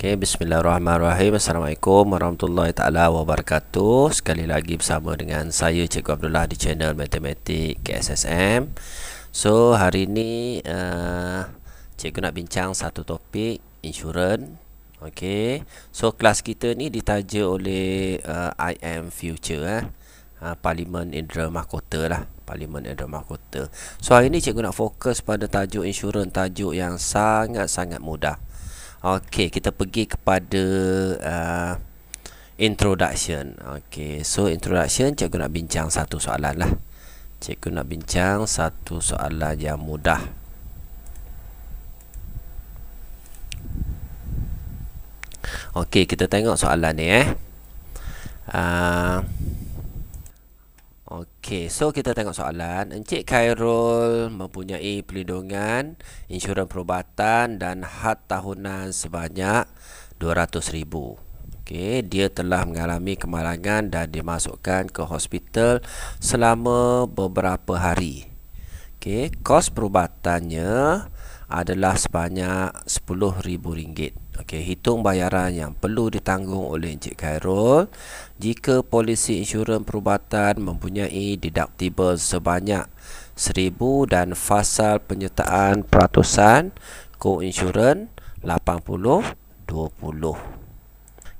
Okay, Bismillahirrahmanirrahim Assalamualaikum warahmatullahi taala wabarakatuh Sekali lagi bersama dengan saya Cikgu Abdullah di channel Matematik KSSM So hari ini uh, eh, Cikgu nak bincang satu topik insurans okay. So kelas kita ni ditaja oleh uh, I am future eh? uh, ah, Parlimen Indra Mahkota lah Parlimen Indra Mahkota So hari ni cikgu nak fokus pada tajuk insurans Tajuk yang sangat-sangat mudah Okey, kita pergi kepada uh, introduction. Okey, so introduction cikgu nak bincang satu soalan lah. Cikgu nak bincang satu soalan yang mudah. Okey, kita tengok soalan ni eh. Uh, Okey, so kita tengok soalan. Encik Khairul mempunyai pelindungan insurans perubatan dan had tahunan sebanyak ribu. Okey, dia telah mengalami kemalangan dan dimasukkan ke hospital selama beberapa hari. Okey, kos perubatannya adalah sebanyak ribu ringgit. Okey, hitung bayaran yang perlu ditanggung oleh Encik Khairul jika polisi insurans perubatan mempunyai deductible sebanyak 1000 dan fasal penyertaan peratusan co-insurans 80 20.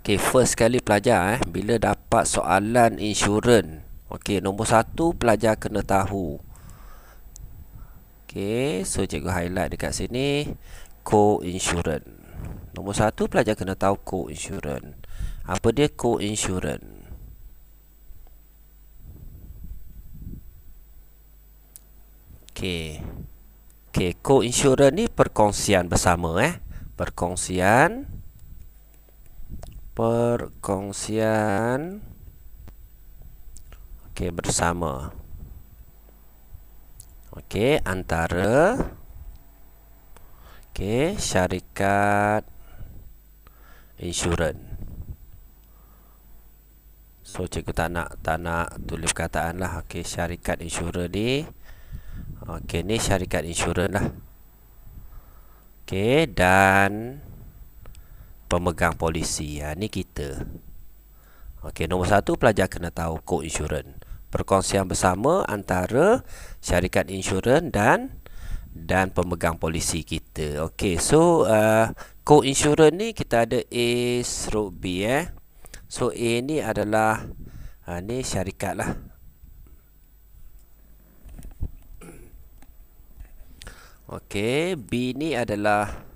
Okey, first sekali pelajar eh bila dapat soalan insurans. Okey, nombor satu pelajar kena tahu. Okey, so cikgu highlight dekat sini co-insurans. Nombor satu pelajar kena tahu co-insurance Apa dia co-insurance? Okay, okay co-insurance ni perkongsian bersama eh Perkongsian Perkongsian okay bersama Okay antara okay syarikat insurans. So cikgu tak nak tak nak tulis kataan lah. Okey syarikat insurans ni. Okey ni syarikat insurans lah. Okey dan pemegang polisi. Ha ni kita. Okey nombor satu pelajar kena tahu kod insurans. Perkongsian bersama antara syarikat insurans dan dan pemegang polisi kita. Okey so uh, co-insurance ni kita ada A stroke B eh. So A ni adalah ha, ni syarikat lah. Okey, B ni adalah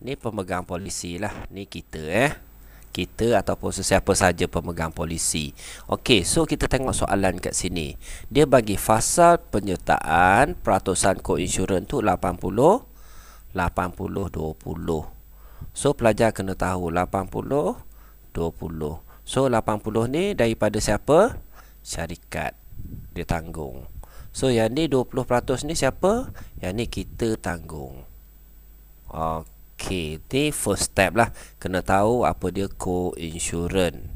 ni pemegang polisi lah. Ni kita eh. Kita ataupun sesiapa saja pemegang polisi. Okey, so kita tengok soalan kat sini. Dia bagi fasa penyertaan peratusan co-insurance tu 80 80-20 So pelajar kena tahu 80-20 So 80 ni daripada siapa? Syarikat Dia tanggung So yang ni 20% ni siapa? Yang ni kita tanggung Okay Ni first step lah Kena tahu apa dia co-insurance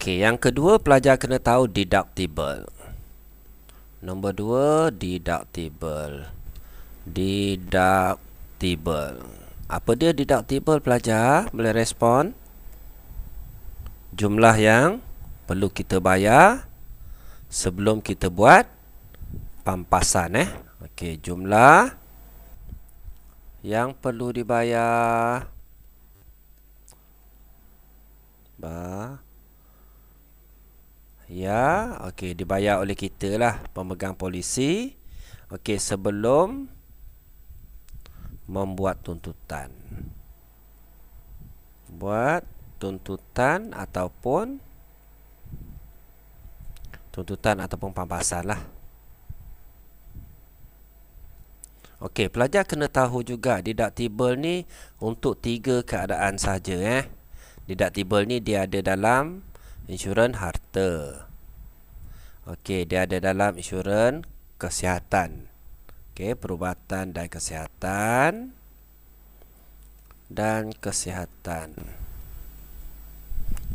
Okay yang kedua pelajar kena tahu deductible Nombor dua deductible Deductible deductible Apa dia deductible pelajar? Boleh respon? Jumlah yang perlu kita bayar Sebelum kita buat Pampasan eh Okey, jumlah Yang perlu dibayar Ba Ya, okey dibayar oleh kita lah pemegang polisi. Okey, sebelum membuat tuntutan buat tuntutan ataupun tuntutan ataupun pampasan lah Okey, pelajar kena tahu juga deductible ni untuk tiga keadaan saja. eh. Deductible ni dia ada dalam insurans harta. Okey, dia ada dalam insurans kesihatan. Okey perubatan dan kesihatan dan kesihatan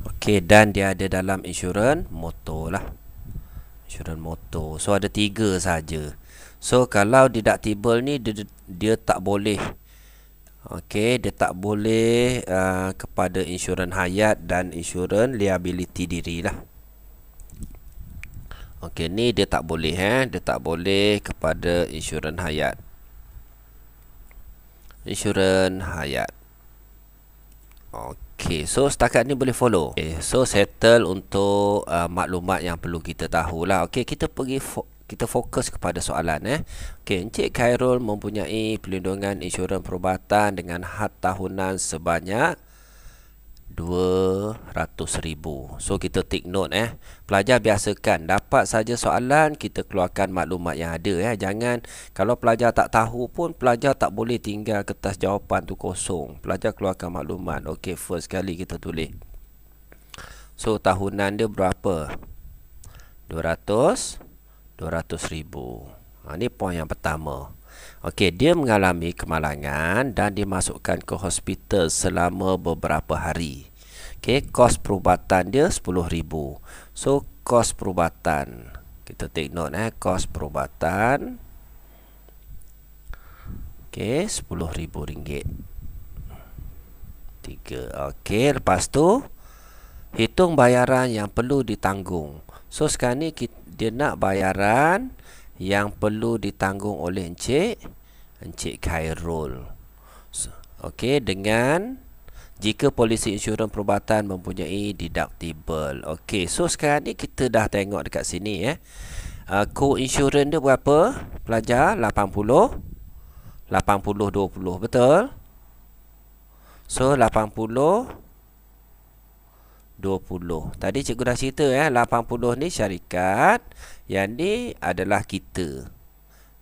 okey dan dia ada dalam insurans motor lah insurans motor so ada tiga saja so kalau deductible ni dia, dia tak boleh okey dia tak boleh uh, kepada insurans hayat dan insurans liability diri lah Okey ni dia tak boleh eh dia tak boleh kepada insurans hayat. Insurans hayat. Okey so setakat ni boleh follow. Okay, so settle untuk uh, maklumat yang perlu kita tahu lah. Okey kita pergi fo- kita fokus kepada soalan eh. Okey Encik Khairul mempunyai pelindungan insurans perubatan dengan had tahunan sebanyak ribu. So kita take note eh Pelajar biasakan Dapat saja soalan Kita keluarkan maklumat yang ada eh Jangan Kalau pelajar tak tahu pun Pelajar tak boleh tinggal kertas jawapan tu kosong Pelajar keluarkan maklumat Okay first kali kita tulis So tahunan dia berapa? 200 200,000 ribu. Ini ha, point yang pertama Okey, dia mengalami kemalangan dan dimasukkan ke hospital selama beberapa hari. Okey, kos perubatan dia 10,000. So, kos perubatan. Kita take note eh, kos perubatan. Okey, 10,000 ringgit. 3. Okey, lepas tu hitung bayaran yang perlu ditanggung. So, sekarang ni dia nak bayaran yang perlu ditanggung oleh Encik Encik Khairul so, Okey dengan jika polisi insurans perubatan mempunyai deductible Okey so sekarang ni kita dah tengok dekat sini eh uh, co-insurance dia berapa pelajar 80 80 20 betul so 80 20. Tadi cikgu dah cerita ya, eh, 80 ni syarikat, yang ni adalah kita.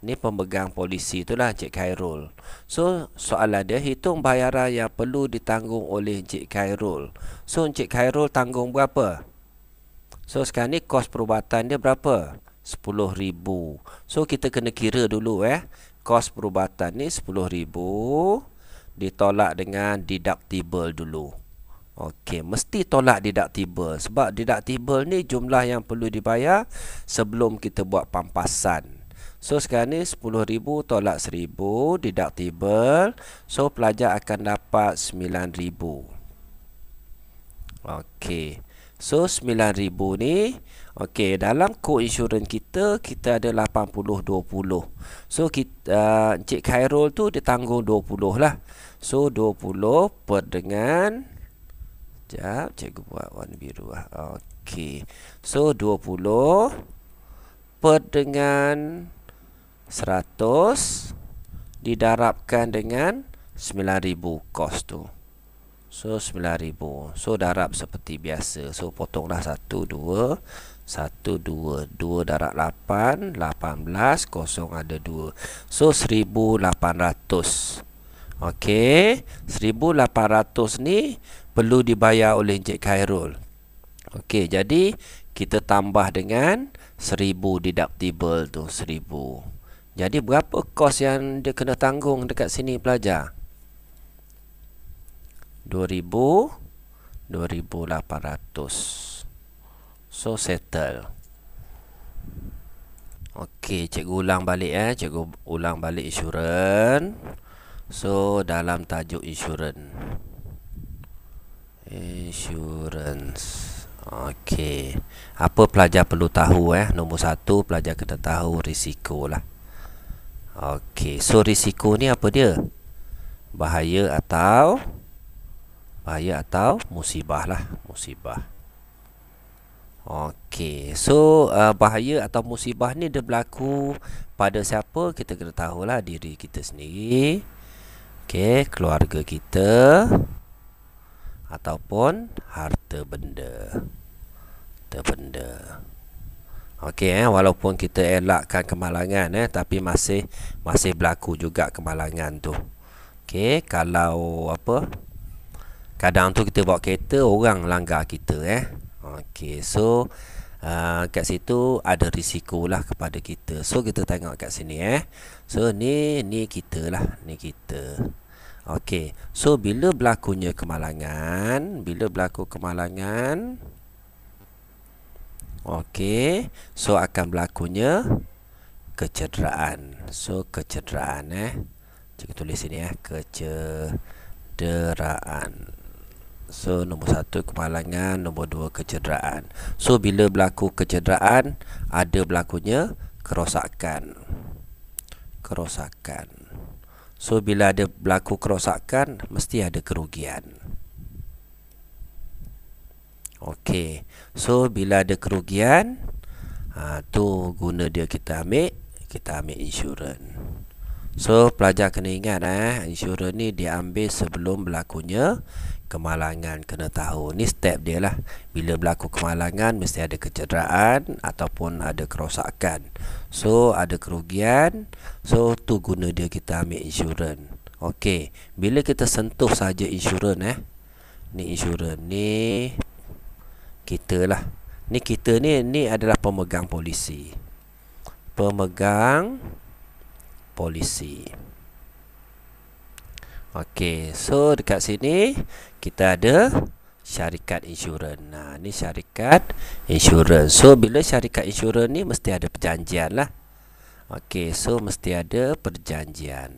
Ni pemegang polisi itulah Cik Khairul. So, soalan dia hitung bayaran yang perlu ditanggung oleh Cik Khairul. So, Cik Khairul tanggung berapa? So, sekarang ni kos perubatan dia berapa? 10,000. So, kita kena kira dulu eh. Kos perubatan ni 10,000 ditolak dengan deductible dulu. Okey, mesti tolak deductible sebab deductible ni jumlah yang perlu dibayar sebelum kita buat pampasan. So sekarang ni 10000 tolak 1000 deductible. So pelajar akan dapat 9000. Okey. So 9000 ni okey dalam co-insurance kita kita ada 80 20. So kita uh, Encik Khairul tu dia tanggung 20 lah. So 20 per dengan Sekejap Cikgu buat warna biru lah Okey So 20 Per dengan 100 Didarabkan dengan 9000 kos tu So 9000 So darab seperti biasa So potonglah 1, 2 1, 2 2 darab 8 18 Kosong ada 2 So 1800 Okey 1800 ni perlu dibayar oleh Encik Khairul. Okey, jadi kita tambah dengan 1000 deductible tu 1000. Jadi berapa kos yang dia kena tanggung dekat sini pelajar? 2000 2800. So settle. Okey, cikgu ulang balik eh. Cikgu ulang balik insurans. So dalam tajuk insurans insurance okey apa pelajar perlu tahu eh nombor satu pelajar kena tahu risiko lah okey so risiko ni apa dia bahaya atau bahaya atau musibah lah musibah okey so uh, bahaya atau musibah ni dia berlaku pada siapa kita kena tahulah diri kita sendiri okey keluarga kita ataupun harta benda harta benda okey eh walaupun kita elakkan kemalangan eh tapi masih masih berlaku juga kemalangan tu okey kalau apa kadang tu kita bawa kereta orang langgar kita eh okey so Uh, kat situ ada risiko lah kepada kita So kita tengok kat sini eh So ni ni kita lah Ni kita Okey, so bila berlakunya kemalangan, bila berlaku kemalangan Okey, so akan berlakunya kecederaan. So kecederaan eh. Cik tulis sini eh, kecederaan. So nombor satu kemalangan, nombor dua kecederaan. So bila berlaku kecederaan, ada berlakunya kerosakan. Kerosakan. So bila ada berlaku kerosakan Mesti ada kerugian Okey, So bila ada kerugian ha, tu guna dia kita ambil Kita ambil insurans So pelajar kena ingat eh, Insurans ni diambil sebelum berlakunya kemalangan kena tahu ni step dia lah bila berlaku kemalangan mesti ada kecederaan ataupun ada kerosakan so ada kerugian so tu guna dia kita ambil insurans okey bila kita sentuh saja insurans eh ni insurans ni kita lah ni kita ni ni adalah pemegang polisi pemegang polisi Okey, so dekat sini kita ada syarikat insurans. Nah, ni syarikat insurans. So bila syarikat insurans ni mesti ada perjanjian lah. Okey, so mesti ada perjanjian.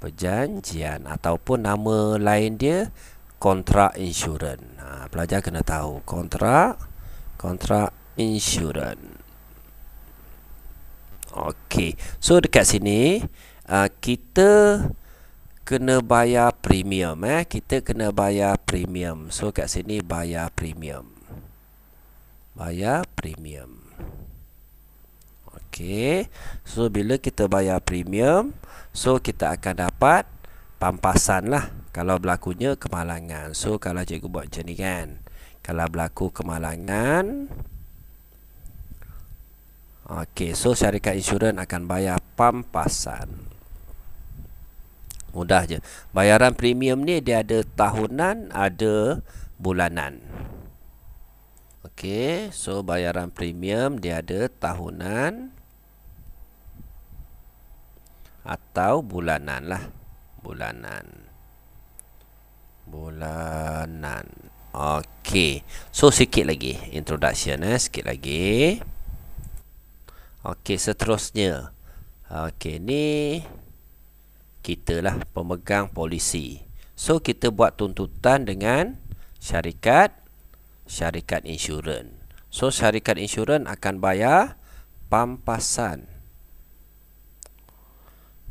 Perjanjian ataupun nama lain dia kontrak insurans. Ha, pelajar kena tahu kontrak kontrak insurans. Okey, so dekat sini uh, kita kena bayar premium eh kita kena bayar premium so kat sini bayar premium bayar premium okey so bila kita bayar premium so kita akan dapat pampasan lah kalau berlakunya kemalangan so kalau cikgu buat macam ni kan kalau berlaku kemalangan okey so syarikat insurans akan bayar pampasan Mudah je Bayaran premium ni dia ada tahunan Ada bulanan Ok So bayaran premium dia ada tahunan Atau bulanan lah Bulanan Bulanan Ok So sikit lagi Introduction eh Sikit lagi Ok seterusnya Ok ni kita lah pemegang polisi. So kita buat tuntutan dengan syarikat syarikat insurans. So syarikat insurans akan bayar pampasan.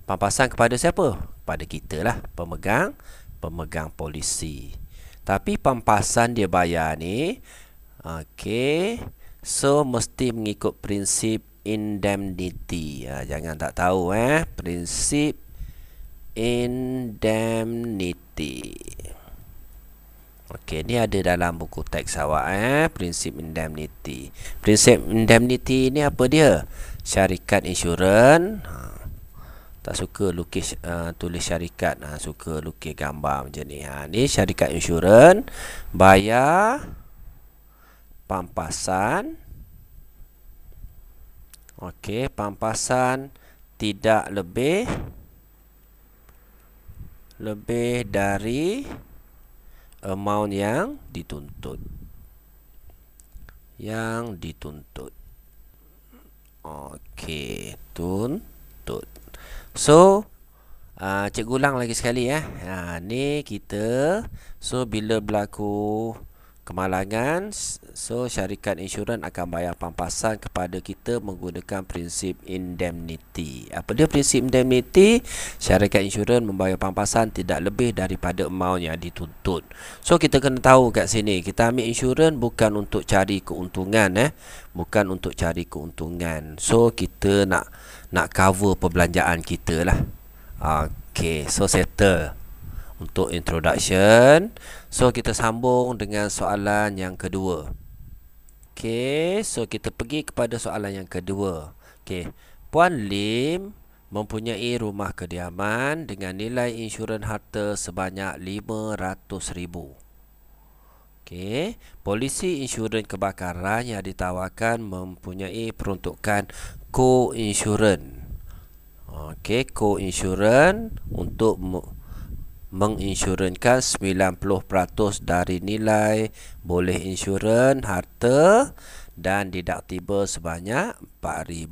Pampasan kepada siapa? Kepada kita lah pemegang pemegang polisi. Tapi pampasan dia bayar ni okey. So mesti mengikut prinsip indemnity. Ha, jangan tak tahu eh prinsip indemnity. Okey, ni ada dalam buku teks awak eh, prinsip indemnity. Prinsip indemnity ni apa dia? Syarikat insurans ha. Tak suka lukis uh, tulis syarikat, ha. suka lukis gambar macam ni. Ha, ni syarikat insurans bayar pampasan. Okey, pampasan tidak lebih lebih dari amount yang dituntut yang dituntut okey tuntut so uh, cikgu ulang lagi sekali eh ha ni kita so bila berlaku kemalangan so syarikat insurans akan bayar pampasan kepada kita menggunakan prinsip indemnity apa dia prinsip indemnity syarikat insurans membayar pampasan tidak lebih daripada amount yang dituntut so kita kena tahu kat sini kita ambil insurans bukan untuk cari keuntungan eh bukan untuk cari keuntungan so kita nak nak cover perbelanjaan kita lah ah, Okay, so settle Untuk introduction So kita sambung dengan soalan yang kedua Okay So kita pergi kepada soalan yang kedua Okay Puan Lim mempunyai rumah kediaman Dengan nilai insurans harta sebanyak RM500,000 Okay Polisi insurans kebakaran yang ditawarkan Mempunyai peruntukan co-insurans Okay Co-insurans untuk menginsurankan 90% dari nilai boleh insurans harta dan deductible sebanyak 4000.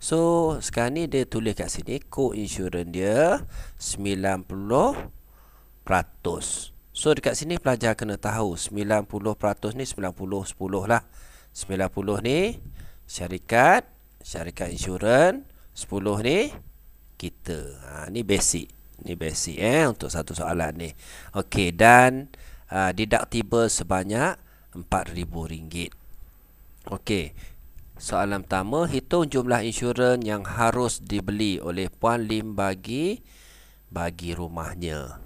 So sekarang ni dia tulis kat sini co-insurance dia 90%. So dekat sini pelajar kena tahu 90% ni 90 10 lah. 90 ni syarikat, syarikat insurans, 10 ni kita. Ha ni basic. Ini basic eh untuk satu soalan ni. Okey dan uh, deductible sebanyak RM4000. Okey. Soalan pertama hitung jumlah insurans yang harus dibeli oleh puan Lim bagi bagi rumahnya.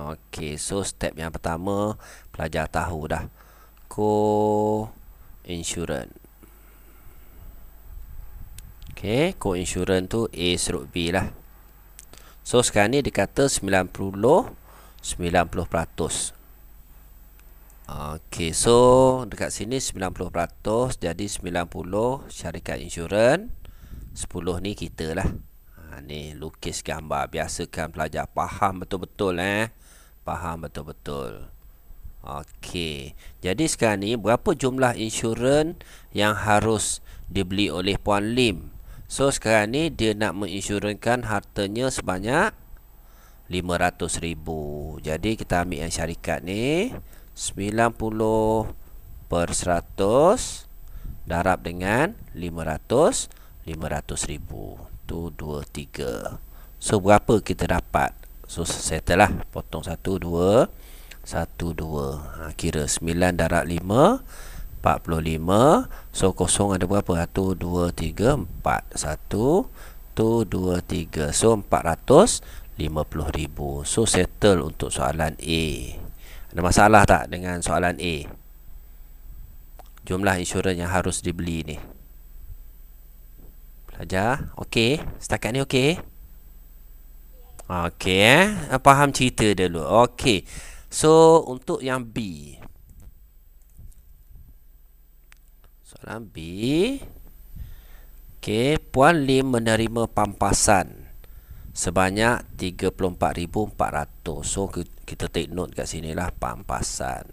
Okey, so step yang pertama pelajar tahu dah. Co insurance. Okey, co insurance tu A serut B lah. So sekarang ni dia kata 90 90%. Okey, so dekat sini 90% jadi 90 syarikat insurans 10 ni kita lah. Ha ni lukis gambar biasakan pelajar faham betul-betul eh. Faham betul-betul. Okey. Jadi sekarang ni berapa jumlah insurans yang harus dibeli oleh Puan Lim? So sekarang ni dia nak menginsurankan hartanya sebanyak ribu. Jadi kita ambil yang syarikat ni 90 per 100 darab dengan 500 ribu Tu 2 3. So berapa kita dapat? So settle lah potong 1 2 1 2. Ha kira 9 darab 5 45 So kosong ada berapa? 1, 2, 3, 4 1, 2, 2, 3 So 450,000 So settle untuk soalan A Ada masalah tak dengan soalan A? Jumlah insurans yang harus dibeli ni belajar Okey Setakat ni okey Okey eh? Faham cerita dulu Okey So untuk yang B dalam B Okey, Puan Lim menerima pampasan sebanyak 34,400. So kita take note kat sini lah pampasan.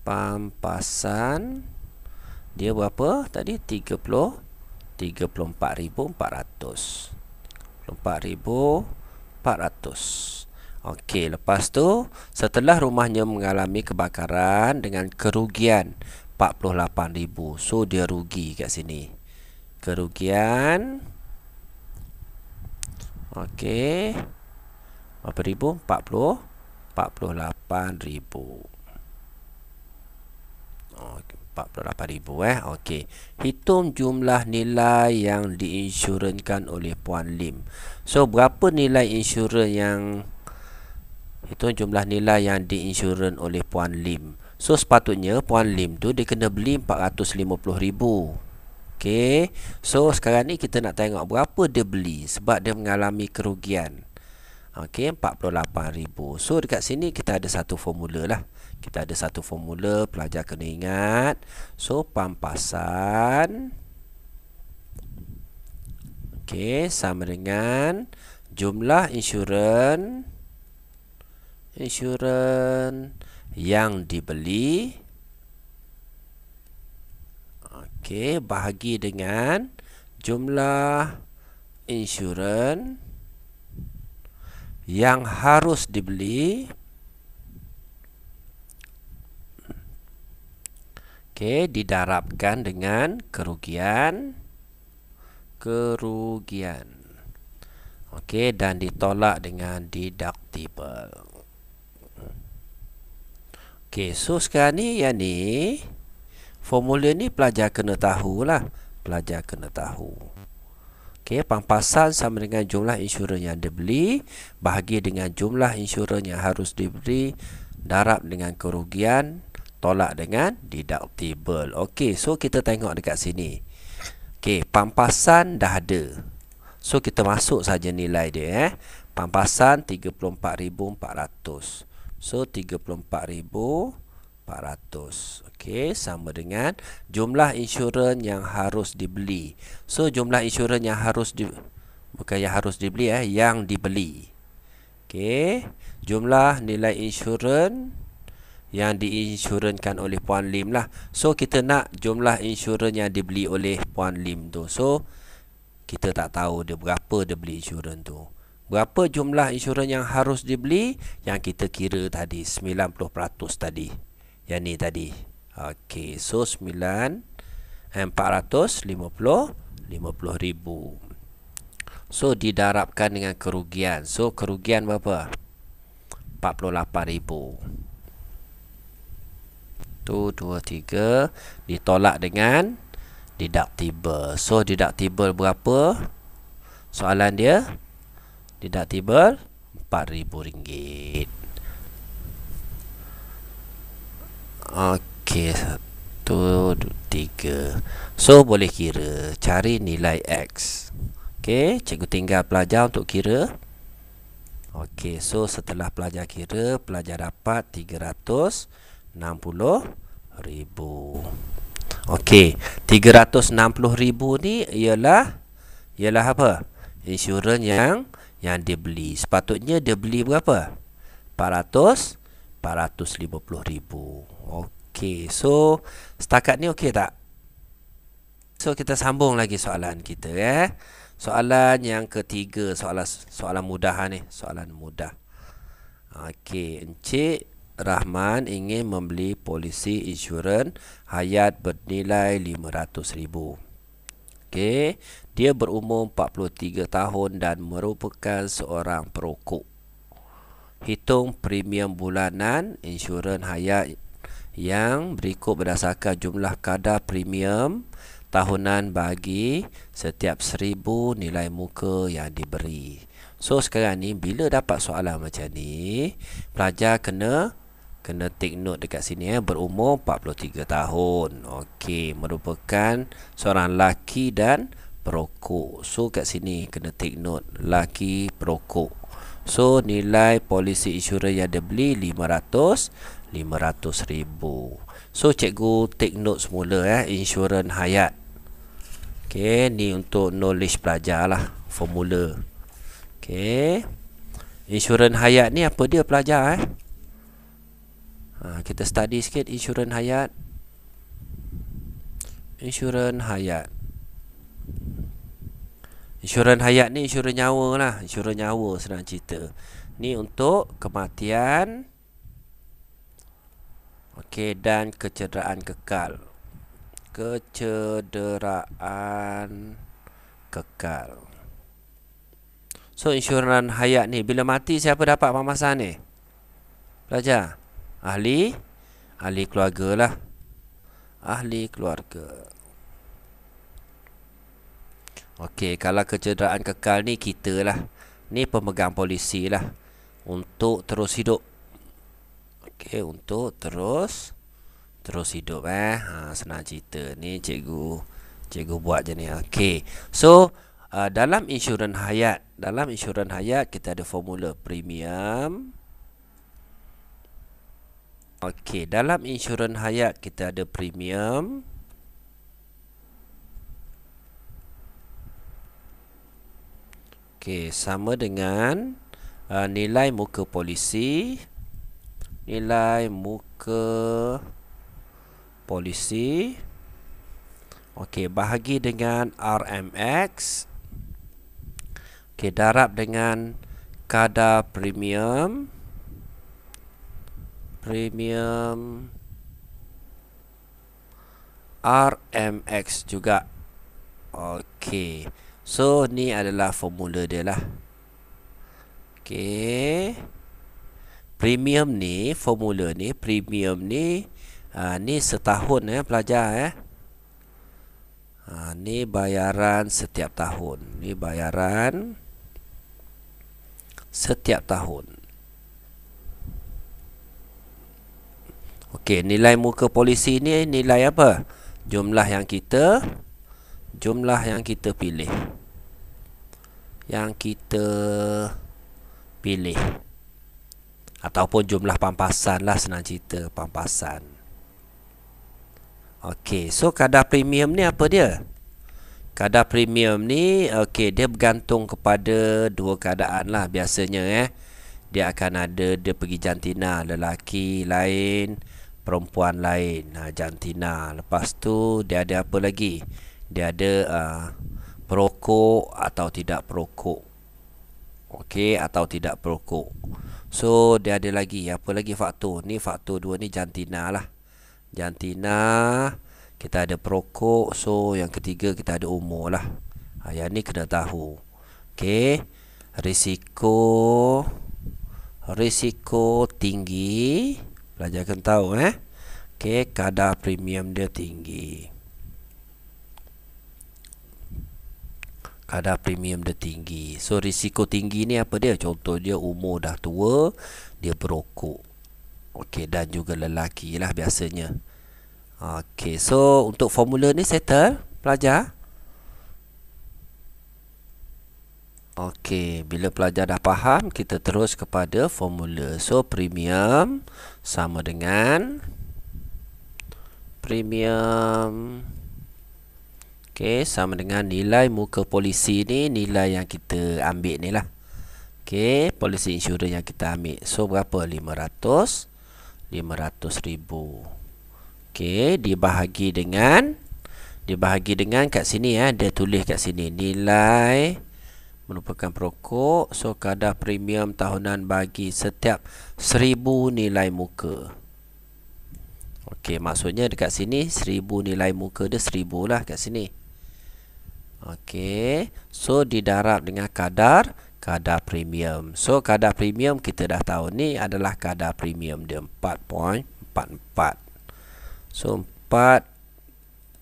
Pampasan dia berapa tadi? 30 34,400. Okey, lepas tu setelah rumahnya mengalami kebakaran dengan kerugian 48,000 So dia rugi kat sini Kerugian Ok Berapa ribu? 40 ribu 48,000 eh Ok Hitung jumlah nilai yang diinsurankan oleh Puan Lim So berapa nilai insurans yang Hitung jumlah nilai yang diinsurankan oleh Puan Lim So sepatutnya Puan Lim tu dia kena beli RM450,000 Okay So sekarang ni kita nak tengok berapa dia beli Sebab dia mengalami kerugian Okay RM48,000 So dekat sini kita ada satu formula lah Kita ada satu formula pelajar kena ingat So pampasan Okay sama dengan jumlah insurans Insurans yang dibeli okey bahagi dengan jumlah insurans yang harus dibeli okey didarabkan dengan kerugian kerugian okey dan ditolak dengan deductible Okey, so sekarang ni yang ni formula ni pelajar kena tahu lah, pelajar kena tahu. Okey, pampasan sama dengan jumlah insurans yang dia beli bahagi dengan jumlah insurans yang harus diberi darab dengan kerugian tolak dengan deductible. Okey, so kita tengok dekat sini. Okey, pampasan dah ada. So kita masuk saja nilai dia eh. Pampasan 34400. So 34,400 Okay sama dengan jumlah insurans yang harus dibeli So jumlah insurans yang harus di Bukan yang harus dibeli eh Yang dibeli Okay Jumlah nilai insurans yang diinsurankan oleh Puan Lim lah So kita nak jumlah insurans yang dibeli oleh Puan Lim tu So kita tak tahu dia berapa dia beli insurans tu berapa jumlah insurans yang harus dibeli yang kita kira tadi 90% tadi yang ni tadi okey so 9 450 ribu, So didarabkan dengan kerugian So kerugian berapa? ribu. Tu 2, 3 Ditolak dengan Deductible So deductible berapa? Soalan dia deductible RM4,000 ok 1, 3 so boleh kira cari nilai X ok cikgu tinggal pelajar untuk kira ok so setelah pelajar kira pelajar dapat RM360,000 ok RM360,000 ni ialah ialah apa insurans yang yang dia beli sepatutnya dia beli berapa 400 450,000 okey so setakat ni okey tak so kita sambung lagi soalan kita eh soalan yang ketiga soalan soalan mudah ni soalan mudah okey encik Rahman ingin membeli polisi insurans hayat bernilai 500,000 Okey, dia berumur 43 tahun dan merupakan seorang perokok. Hitung premium bulanan insurans hayat yang berikut berdasarkan jumlah kadar premium tahunan bagi setiap seribu nilai muka yang diberi. So sekarang ni bila dapat soalan macam ni, pelajar kena kena take note dekat sini eh berumur 43 tahun okey merupakan seorang lelaki dan perokok so kat sini kena take note lelaki perokok so nilai polisi insurans yang dia beli 500 ribu so cikgu take note semula eh insurans hayat Okay, ni untuk knowledge pelajar lah formula Okay, insurans hayat ni apa dia pelajar eh Ah, kita study sikit insurans hayat insurans hayat insurans hayat ni insurans nyawa lah insurans nyawa senang cerita ni untuk kematian okey dan kecederaan kekal kecederaan kekal So insurans hayat ni Bila mati siapa dapat pamasan ni? Belajar ahli ahli keluarga lah ahli keluarga Okey, kalau kecederaan kekal ni kita lah ni pemegang polisi lah untuk terus hidup Okey, untuk terus terus hidup eh ha, senang cerita ni cikgu cikgu buat je ni Okey, so uh, dalam insurans hayat dalam insurans hayat kita ada formula premium premium Okey, dalam insurans hayat kita ada premium. Okey, sama dengan uh, nilai muka polisi. Nilai muka polisi. Okey, bahagi dengan RMX. Okey, darab dengan kadar premium. Okey premium RMX juga Okey So ni adalah formula dia lah Okey Premium ni Formula ni Premium ni ha, Ni setahun eh pelajar eh ha, Ni bayaran setiap tahun Ni bayaran Setiap tahun Okey, nilai muka polisi ni nilai apa? Jumlah yang kita jumlah yang kita pilih. Yang kita pilih. Ataupun jumlah pampasan lah senang cerita pampasan. Okey, so kadar premium ni apa dia? Kadar premium ni okey dia bergantung kepada dua keadaan lah biasanya eh. Dia akan ada dia pergi jantina lelaki lain perempuan lain uh, jantina lepas tu dia ada apa lagi dia ada uh, perokok atau tidak perokok okey atau tidak perokok so dia ada lagi apa lagi faktor ni faktor dua ni jantina lah jantina kita ada perokok so yang ketiga kita ada umur lah ha, yang ni kena tahu okey risiko risiko tinggi Pelajar akan tahu eh. okay, kadar premium dia tinggi. Kadar premium dia tinggi. So risiko tinggi ni apa dia? Contoh dia umur dah tua, dia berokok. Okey, dan juga lelaki lah biasanya. Okey, so untuk formula ni settle pelajar. Okey, bila pelajar dah faham, kita terus kepada formula. So, premium sama dengan premium Okey, sama dengan nilai muka polisi ni, nilai yang kita ambil ni lah. Okey, polisi insurans yang kita ambil. So, berapa? 500 ribu. Okey, dibahagi dengan dibahagi dengan kat sini eh, dia tulis kat sini nilai merupakan perokok so kadar premium tahunan bagi setiap seribu nilai muka Okey, maksudnya dekat sini seribu nilai muka dia seribu lah kat sini Okey, so didarab dengan kadar kadar premium so kadar premium kita dah tahu ni adalah kadar premium dia 4.44 so 4.44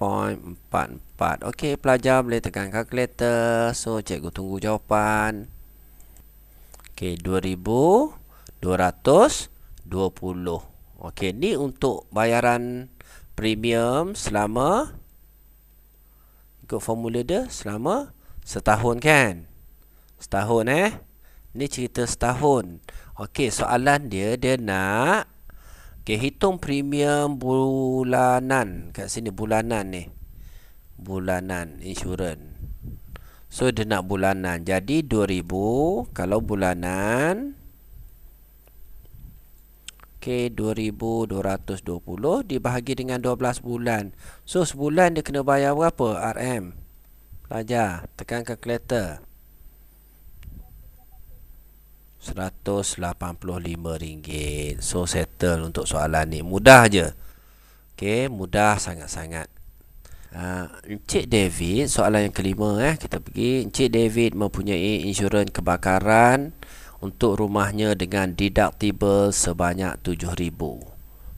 0.44. Ok pelajar boleh tekan calculator So cikgu tunggu jawapan Ok 2220 Ok ni untuk bayaran premium selama Ikut formula dia selama setahun kan Setahun eh Ni cerita setahun Ok soalan dia dia nak Okay, hitung premium bulanan kat sini bulanan ni. Bulanan insurans. So dia nak bulanan. Jadi 2000 kalau bulanan Okay, 2220 dibahagi dengan 12 bulan. So sebulan dia kena bayar berapa RM? Pelajar, tekan kalkulator. RM185 So settle untuk soalan ni Mudah je Okay mudah sangat-sangat uh, Encik David Soalan yang kelima eh Kita pergi Encik David mempunyai insurans kebakaran Untuk rumahnya dengan deductible sebanyak RM7,000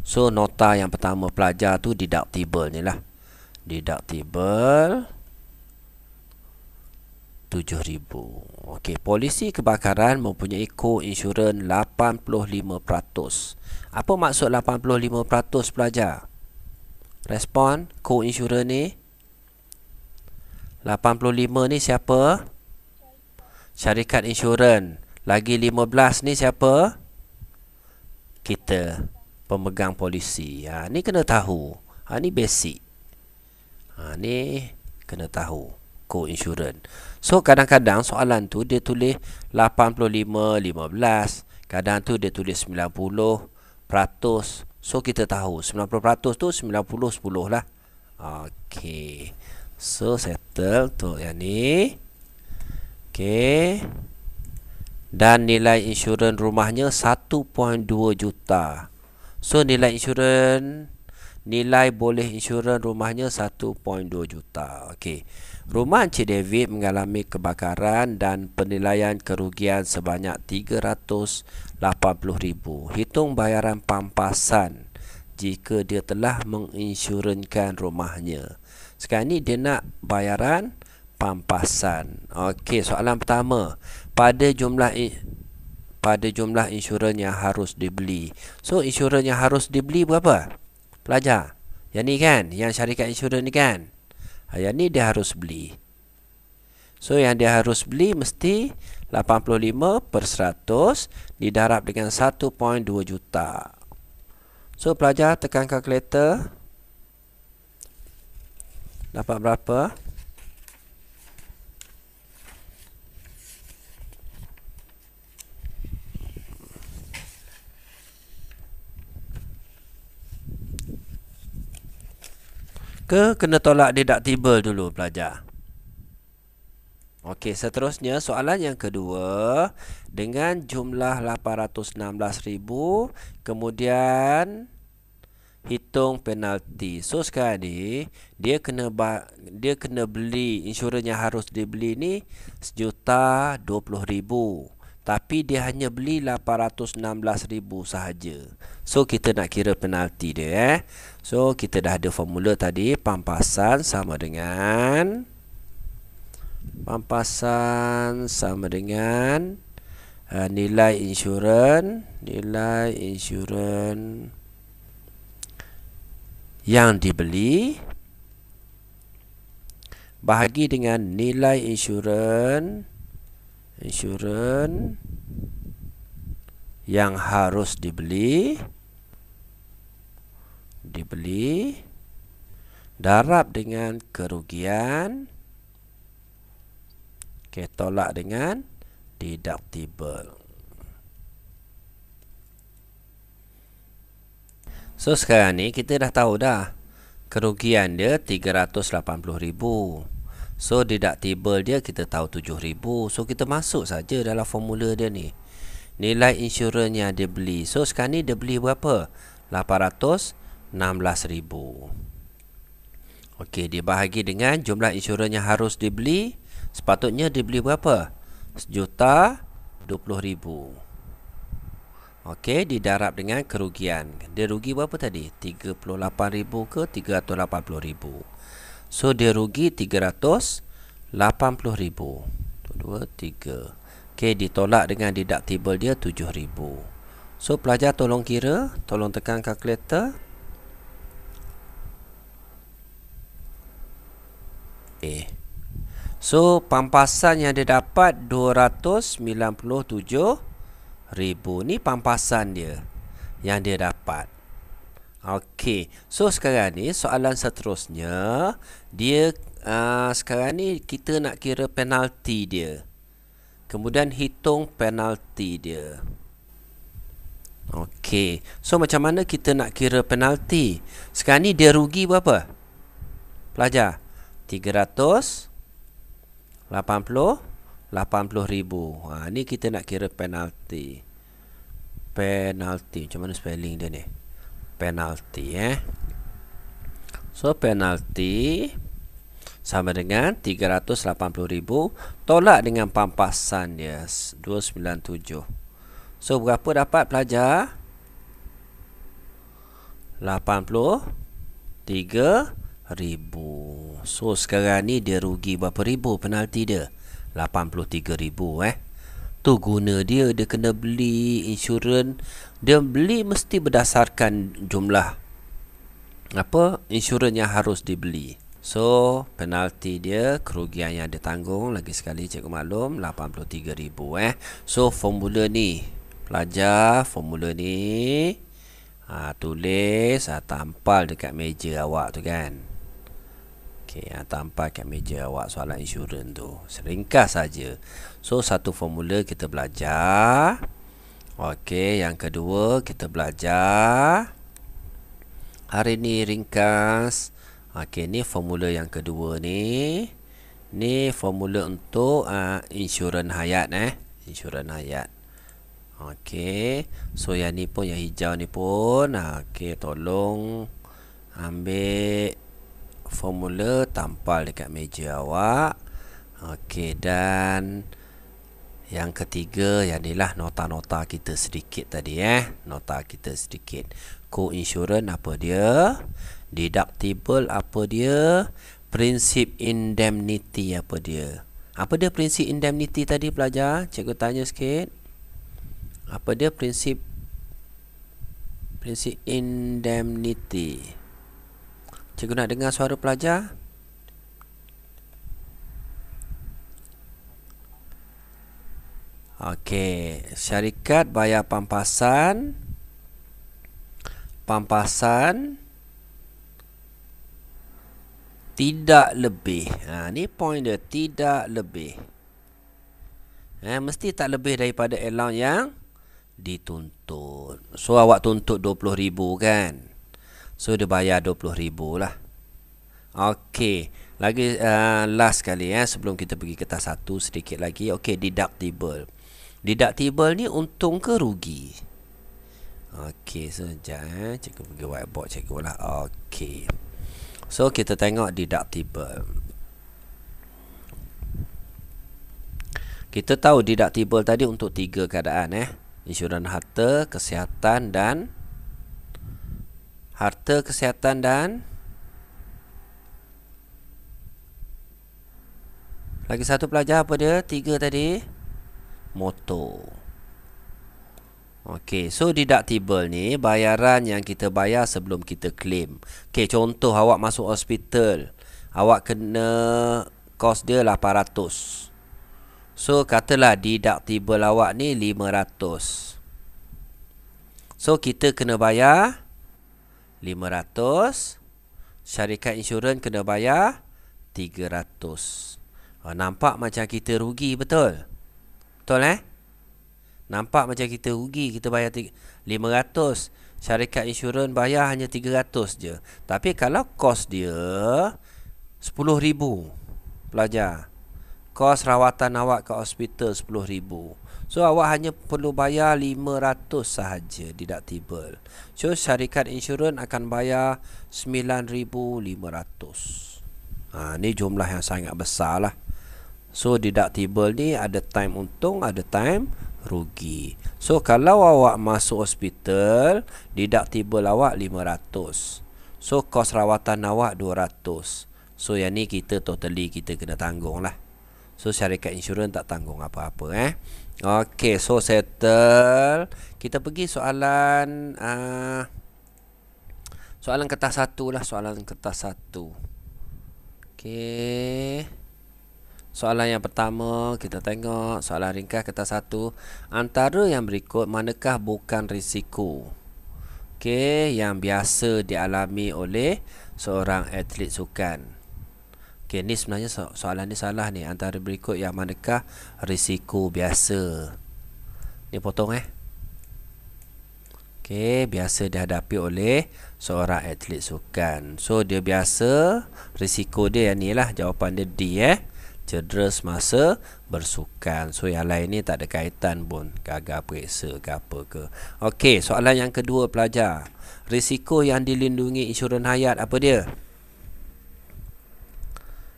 So nota yang pertama pelajar tu deductible ni lah Deductible 7000. Okay, polisi kebakaran mempunyai co-insurans 85%. Apa maksud 85% pelajar? Respon co insuran ni 85 ni siapa? Syarikat insuran. Lagi 15 ni siapa? Kita pemegang polisi. Ha ni kena tahu. Ha ni basic. Ha ni kena tahu co-insurans. So kadang-kadang soalan tu dia tulis 85 15, kadang tu dia tulis 90%. So kita tahu 90% tu 90 10 lah. Okey. So settle tu yang ni. Okey. Dan nilai insurans rumahnya 1.2 juta. So nilai insurans nilai boleh insurans rumahnya 1.2 juta. Okey. Rumah Encik David mengalami kebakaran dan penilaian kerugian sebanyak RM380,000. Hitung bayaran pampasan jika dia telah menginsurankan rumahnya. Sekarang ini dia nak bayaran pampasan. Okey, soalan pertama. Pada jumlah pada jumlah insurans yang harus dibeli. So, insurans yang harus dibeli berapa? Pelajar. Yang ni kan, yang syarikat insurans ni kan. Yang ni dia harus beli So yang dia harus beli mesti 85 per 100 Didarab dengan 1.2 juta So pelajar tekan kalkulator Dapat berapa? berapa? ke kena tolak deductible dulu pelajar Okey, seterusnya soalan yang kedua dengan jumlah 816,000 kemudian hitung penalti. So sekarang ni dia kena dia kena beli insurans yang harus dibeli ni sejuta dua puluh ribu tapi dia hanya beli 816,000 sahaja. So kita nak kira penalti dia eh. So kita dah ada formula tadi pampasan sama dengan pampasan sama dengan uh, nilai insurans, nilai insurans yang dibeli bahagi dengan nilai insurans insurans yang harus dibeli dibeli darab dengan kerugian ke okay, tolak dengan deductible so sekarang ni kita dah tahu dah kerugian dia 380000 So deductible dia kita tahu 7000. So kita masuk saja dalam formula dia ni. Nilai insurans yang dia beli. So sekarang ni dia beli berapa? 816000. Okey, dia bahagi dengan jumlah insurans yang harus dibeli. Sepatutnya dia beli berapa? Sejuta 20000. Okey, didarab dengan kerugian. Dia rugi berapa tadi? 38,000 ke 380,000? So dia rugi 380,000. 1 2 3. Okey ditolak dengan deductible dia 7,000. So pelajar tolong kira, tolong tekan kalkulator. Eh. So pampasan yang dia dapat 297,000. Ni pampasan dia yang dia dapat. Okey. So sekarang ni soalan seterusnya dia uh, sekarang ni kita nak kira penalti dia. Kemudian hitung penalti dia. Okey. So macam mana kita nak kira penalti? Sekarang ni dia rugi berapa? Pelajar 380 80,000. Ha ni kita nak kira penalti. Penalti. Macam mana spelling dia ni? penalti ya. So penalti sama dengan 380,000 tolak dengan pampasan dia 297. So berapa dapat pelajar? 83,000. So sekarang ni dia rugi berapa ribu penalti dia? 83,000 eh. Tu guna dia dia kena beli insurans dia beli mesti berdasarkan jumlah apa insurans yang harus dibeli. So, penalti dia, kerugian yang dia tanggung lagi sekali cikgu maklum 83,000 eh. So, formula ni pelajar formula ni ha, tulis ha, tampal dekat meja awak tu kan. Okey, ha, tampal dekat meja awak soalan insurans tu. Seringkas saja. So, satu formula kita belajar. Okey, yang kedua kita belajar hari ni ringkas. Okey, ni formula yang kedua ni. Ni formula untuk uh, insurans hayat eh, insurans hayat. Okey. So yang ni pun yang hijau ni pun. Ah, okey, tolong ambil formula tampal dekat meja awak. Okey, dan yang ketiga yang inilah nota-nota kita sedikit tadi eh. Nota kita sedikit. Co-insurance apa dia? Deductible apa dia? Prinsip indemnity apa dia? Apa dia prinsip indemnity tadi pelajar? Cikgu tanya sikit. Apa dia prinsip prinsip indemnity? Cikgu nak dengar suara pelajar? Okey, syarikat bayar pampasan pampasan tidak lebih. Ha ni point dia tidak lebih. Eh mesti tak lebih daripada allowance yang dituntut. So awak tuntut 20,000 kan. So dia bayar 20,000 lah. Okey, lagi uh, last kali eh sebelum kita pergi kertas satu sedikit lagi. Okey, deductible. Deductible ni untung ke rugi? Okey, so sekejap eh. Cikgu pergi whiteboard cikgu lah. Okey. So, kita tengok deductible. Kita tahu deductible tadi untuk tiga keadaan eh. insuran harta, kesihatan dan harta, kesihatan dan lagi satu pelajar apa dia? Tiga tadi. Tiga tadi motor Okey, so deductible ni bayaran yang kita bayar sebelum kita claim. Okey, contoh awak masuk hospital. Awak kena kos dia lah 400. So katalah deductible awak ni 500. So kita kena bayar 500. Syarikat insurans kena bayar 300. Nampak macam kita rugi betul. Betul eh? Nampak macam kita rugi kita bayar 500 syarikat insurans bayar hanya 300 je. Tapi kalau kos dia 10000 pelajar. Kos rawatan awak ke hospital 10000. So awak hanya perlu bayar 500 sahaja deductible. So syarikat insurans akan bayar 9500. Ha ni jumlah yang sangat besar lah. So deductible ni ada time untung Ada time rugi So kalau awak masuk hospital Deductible awak RM500 So kos rawatan awak RM200 So yang ni kita totally kita kena tanggung lah So syarikat insurans tak tanggung apa-apa eh Okay so settle Kita pergi soalan uh, Soalan kertas satu lah Soalan kertas satu Okay Soalan yang pertama kita tengok soalan ringkas kertas satu antara yang berikut manakah bukan risiko? Okay, yang biasa dialami oleh seorang atlet sukan. Okay ni sebenarnya so soalan ni salah ni. Antara berikut yang manakah risiko biasa? Ni potong eh. Okay biasa dihadapi oleh seorang atlet sukan. So dia biasa risiko dia yang ni lah jawapan dia D eh cedera semasa bersukan so yang lain ni tak ada kaitan pun gagal periksa ke apa ke okey soalan yang kedua pelajar risiko yang dilindungi insurans hayat apa dia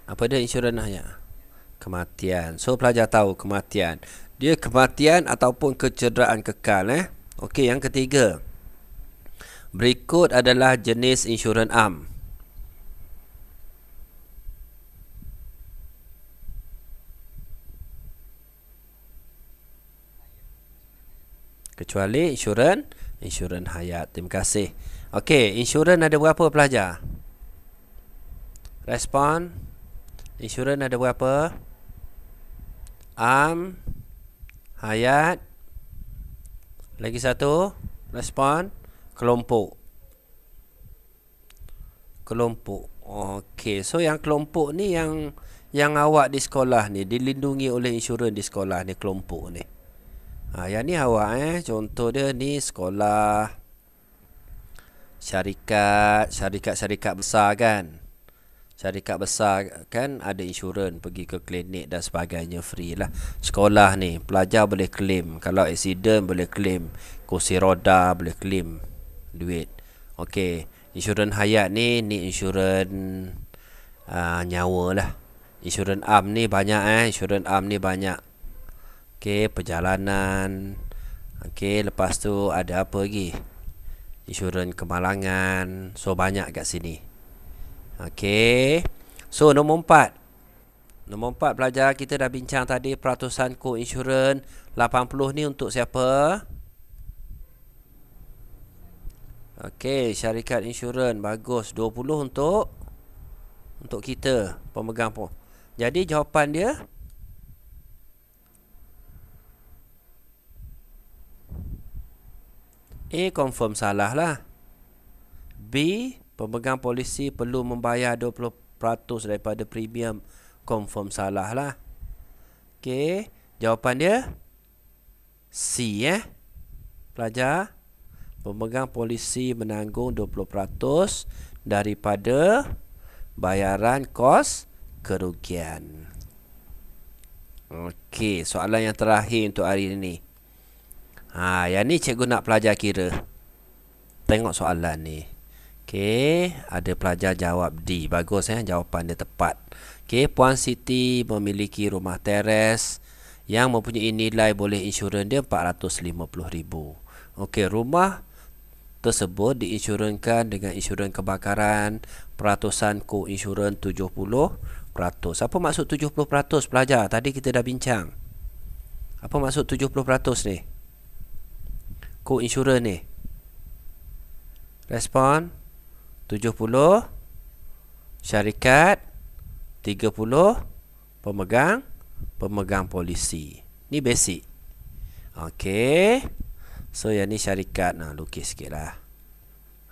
apa dia insurans hayat kematian so pelajar tahu kematian dia kematian ataupun kecederaan kekal eh okey yang ketiga berikut adalah jenis insurans am kecuali insurans insurans hayat. Terima kasih. Okey, insurans ada berapa pelajar? Respon. Insurans ada berapa? Am hayat lagi satu respon kelompok kelompok okey so yang kelompok ni yang yang awak di sekolah ni dilindungi oleh insurans di sekolah ni kelompok ni Ha, yang ni awak eh Contoh dia ni sekolah Syarikat Syarikat-syarikat besar kan Syarikat besar kan ada insurans pergi ke klinik dan sebagainya free lah Sekolah ni pelajar boleh claim Kalau accident boleh claim Kursi roda boleh claim Duit Okay Insurans hayat ni ni insurans uh, nyawa lah Insurans am ni banyak eh Insurans am ni banyak Okey, perjalanan Okey, lepas tu ada apa lagi Insurans kemalangan So, banyak kat sini Okey. So, nombor empat Nombor empat pelajar kita dah bincang tadi Peratusan ko insurans 80 ni untuk siapa? Okey, syarikat insurans bagus 20 untuk untuk kita pemegang pun. Jadi jawapan dia A confirm salah lah B pemegang polisi perlu membayar 20% daripada premium confirm salah lah ok jawapan dia C eh pelajar pemegang polisi menanggung 20% daripada bayaran kos kerugian ok soalan yang terakhir untuk hari ini Ha, yang ni cikgu nak pelajar kira. Tengok soalan ni. Okey, ada pelajar jawab D. Bagus eh, jawapan dia tepat. Okey, Puan Siti memiliki rumah teres yang mempunyai nilai boleh insurans dia 450,000. Okey, rumah tersebut diinsurankan dengan insurans kebakaran peratusan co-insurans 70%. Apa maksud 70% pelajar? Tadi kita dah bincang. Apa maksud 70% ni? co-insurer ni respon 70 syarikat 30 pemegang pemegang polisi ni basic ok so yang ni syarikat nak lukis sikit lah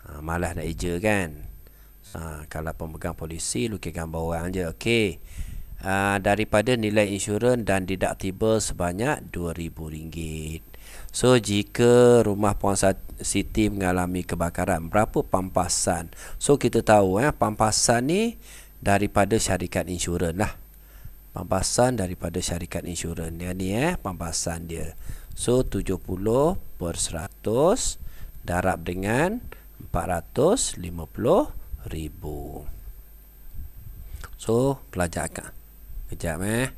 ha, malas nak eja kan ha, kalau pemegang polisi lukis gambar orang je ok Ah, daripada nilai insurans dan deductible sebanyak RM2,000. So jika rumah Puan Siti mengalami kebakaran berapa pampasan? So kita tahu eh pampasan ni daripada syarikat insurans lah. Pampasan daripada syarikat insurans ni ni eh pampasan dia. So 70 per 100 darab dengan 450 ribu. So pelajar akan kejap eh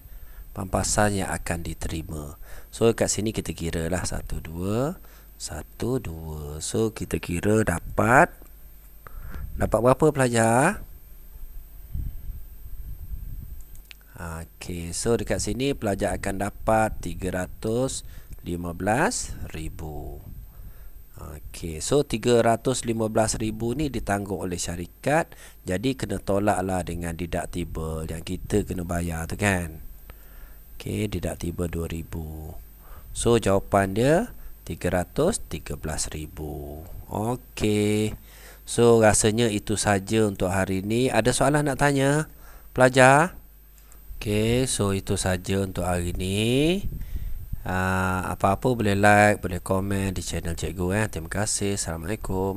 pampasan yang akan diterima so kat sini kita kira lah 1 2 1 2 so kita kira dapat dapat berapa pelajar Okay, so dekat sini pelajar akan dapat 315 ribu Okey, so 315,000 ni ditanggung oleh syarikat. Jadi kena tolaklah dengan deductible yang kita kena bayar tu kan. Okey, deductible 2,000. So jawapan dia 313,000. Okey. So rasanya itu saja untuk hari ini. Ada soalan nak tanya pelajar? Okey, so itu saja untuk hari ini. Ah, apa-apa boleh like, boleh komen di channel cikgu eh. Terima kasih. Assalamualaikum.